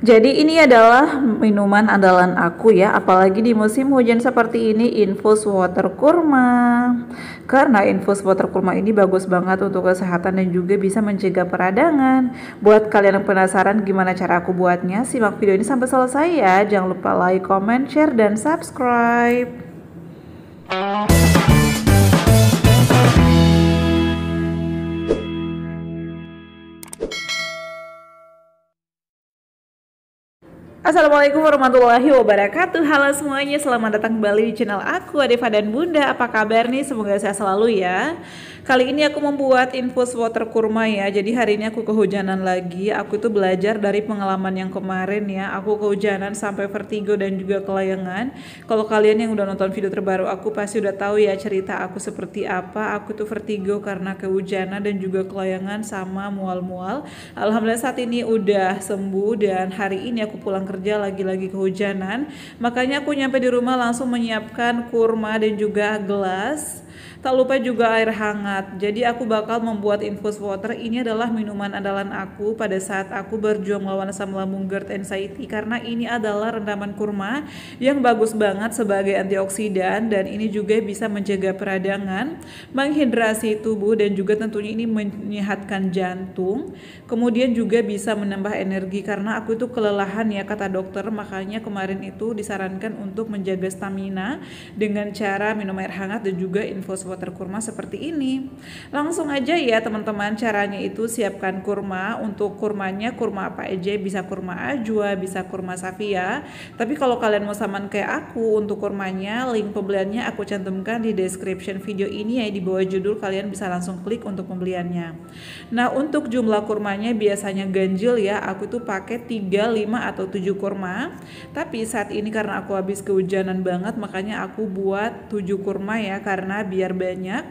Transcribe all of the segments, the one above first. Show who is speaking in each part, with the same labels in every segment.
Speaker 1: Jadi ini adalah minuman andalan aku ya, apalagi di musim hujan seperti ini infus water kurma. Karena infus water kurma ini bagus banget untuk kesehatan dan juga bisa mencegah peradangan. Buat kalian yang penasaran gimana cara aku buatnya, simak video ini sampai selesai ya. Jangan lupa like, comment, share, dan subscribe. Assalamualaikum warahmatullahi wabarakatuh Halo semuanya, selamat datang kembali di channel aku Adeva dan Bunda, apa kabar nih? Semoga sehat selalu ya Kali ini aku membuat infus water kurma ya Jadi hari ini aku kehujanan lagi Aku itu belajar dari pengalaman yang kemarin ya Aku kehujanan sampai vertigo dan juga kelayangan Kalau kalian yang udah nonton video terbaru aku Pasti udah tahu ya cerita aku seperti apa Aku tuh vertigo karena kehujanan dan juga kelayangan sama mual-mual Alhamdulillah saat ini udah sembuh Dan hari ini aku pulang kerja lagi-lagi kehujanan makanya aku nyampe di rumah langsung menyiapkan kurma dan juga gelas Tak lupa juga air hangat. Jadi aku bakal membuat infus water. Ini adalah minuman andalan aku pada saat aku berjuang melawan asam lambung GERD anxiety karena ini adalah rendaman kurma yang bagus banget sebagai antioksidan dan ini juga bisa menjaga peradangan, menghidrasi tubuh dan juga tentunya ini menyehatkan jantung. Kemudian juga bisa menambah energi karena aku itu kelelahan ya kata dokter makanya kemarin itu disarankan untuk menjaga stamina dengan cara minum air hangat dan juga info seputar kurma seperti ini. Langsung aja ya teman-teman caranya itu siapkan kurma untuk kurmanya kurma apa aja bisa kurma ajwa bisa kurma safia tapi kalau kalian mau saman kayak aku untuk kurmanya link pembeliannya aku cantumkan di description video ini ya di bawah judul kalian bisa langsung klik untuk pembeliannya. Nah untuk jumlah kurmanya biasanya ganjil ya aku tuh pakai 3, 5 atau 7 kurma tapi saat ini karena aku habis kehujanan banget makanya aku buat 7 kurma ya karena biar banyak.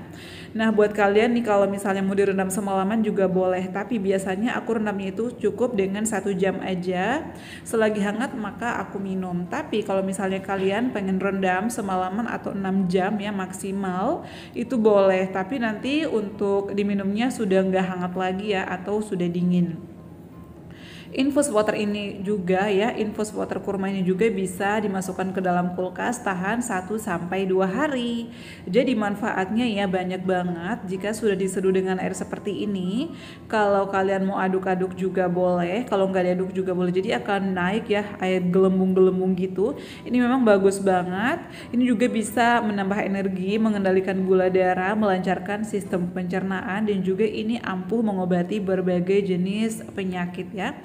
Speaker 1: Nah, buat kalian nih kalau misalnya mau direndam semalaman juga boleh, tapi biasanya aku rendamnya itu cukup dengan satu jam aja. Selagi hangat maka aku minum. Tapi kalau misalnya kalian pengen rendam semalaman atau 6 jam ya maksimal, itu boleh. Tapi nanti untuk diminumnya sudah nggak hangat lagi ya atau sudah dingin. Infus water ini juga ya, infus water kurma ini juga bisa dimasukkan ke dalam kulkas tahan 1 sampai 2 hari. Jadi manfaatnya ya banyak banget jika sudah diseduh dengan air seperti ini. Kalau kalian mau aduk-aduk juga boleh, kalau nggak diaduk juga boleh. Jadi akan naik ya air gelembung-gelembung gitu. Ini memang bagus banget. Ini juga bisa menambah energi, mengendalikan gula darah, melancarkan sistem pencernaan dan juga ini ampuh mengobati berbagai jenis penyakit ya.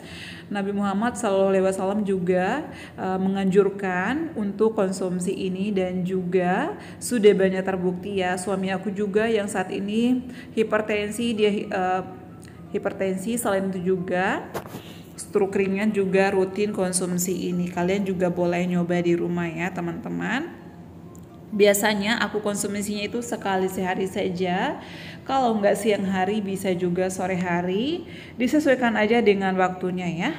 Speaker 1: Nabi Muhammad SAW juga uh, menganjurkan untuk konsumsi ini dan juga sudah banyak terbukti ya suami aku juga yang saat ini hipertensi dia uh, hipertensi selain itu juga stroke ringan juga rutin konsumsi ini kalian juga boleh nyoba di rumah ya teman-teman Biasanya aku konsumsinya itu sekali sehari saja. Kalau nggak siang hari bisa juga sore hari. Disesuaikan aja dengan waktunya ya.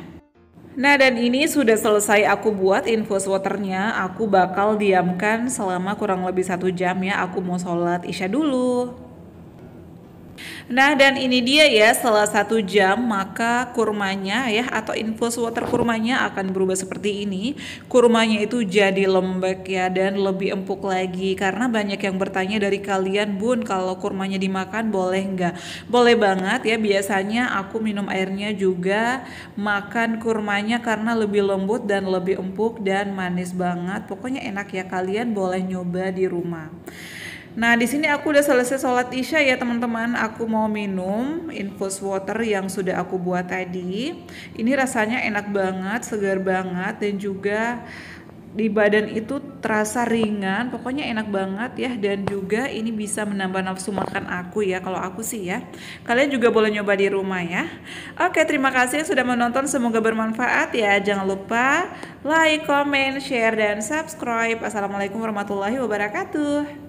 Speaker 1: Nah dan ini sudah selesai aku buat infus waternya. Aku bakal diamkan selama kurang lebih satu jam ya. Aku mau sholat isya dulu. Nah, dan ini dia ya, setelah satu jam maka kurmanya ya atau infus water kurmanya akan berubah seperti ini. Kurmanya itu jadi lembek ya dan lebih empuk lagi karena banyak yang bertanya dari kalian, Bun, kalau kurmanya dimakan boleh nggak? Boleh banget ya, biasanya aku minum airnya juga makan kurmanya karena lebih lembut dan lebih empuk dan manis banget. Pokoknya enak ya, kalian boleh nyoba di rumah. Nah, di sini aku udah selesai sholat Isya ya, teman-teman. Aku mau minum infus water yang sudah aku buat tadi. Ini rasanya enak banget, segar banget, dan juga di badan itu terasa ringan, pokoknya enak banget ya dan juga ini bisa menambah nafsu makan aku ya kalau aku sih ya. Kalian juga boleh nyoba di rumah ya. Oke, terima kasih sudah menonton, semoga bermanfaat ya. Jangan lupa like, comment, share dan subscribe. Assalamualaikum warahmatullahi wabarakatuh.